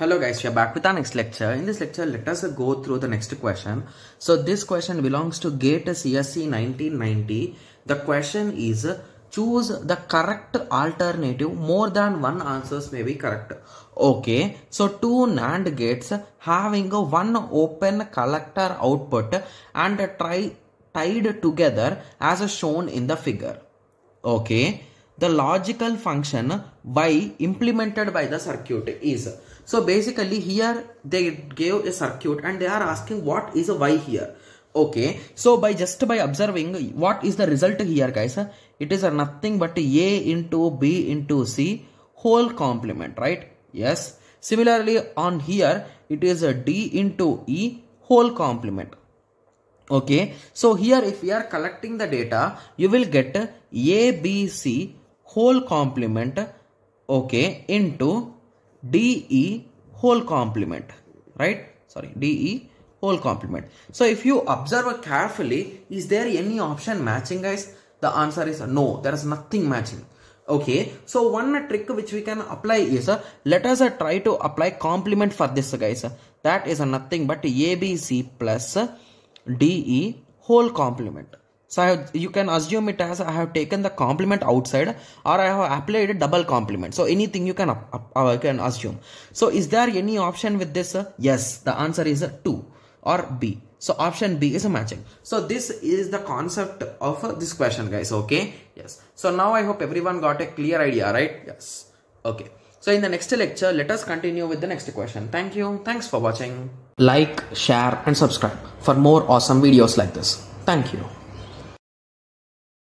Hello guys, we are back with our next lecture. In this lecture, let us go through the next question. So this question belongs to GATE CSC 1990. The question is choose the correct alternative. More than one answers may be correct. Okay, so two NAND gates having one open collector output and try tied together as shown in the figure. Okay, the logical function y implemented by the circuit is. So basically here they gave a circuit and they are asking what is y here. Okay, so by just by observing what is the result here guys, it is nothing but a into b into c whole complement, right? Yes. Similarly on here it is a d into e whole complement okay so here if we are collecting the data you will get a b c whole complement okay into DE whole complement right sorry DE whole complement. So if you observe carefully is there any option matching guys? The answer is no there is nothing matching. Okay, so one trick which we can apply is uh, let us uh, try to apply complement for this guys. That is uh, nothing but ABC plus DE whole complement. So have, you can assume it as I have taken the complement outside or I have applied a double complement. So anything you can, I uh, can assume. So is there any option with this? yes, the answer is 2 or B. So option B is a matching. So this is the concept of uh, this question guys. Okay. Yes. So now I hope everyone got a clear idea, right? Yes. Okay. So in the next lecture, let us continue with the next question. Thank you. Thanks for watching. Like, share and subscribe for more awesome videos like this. Thank you.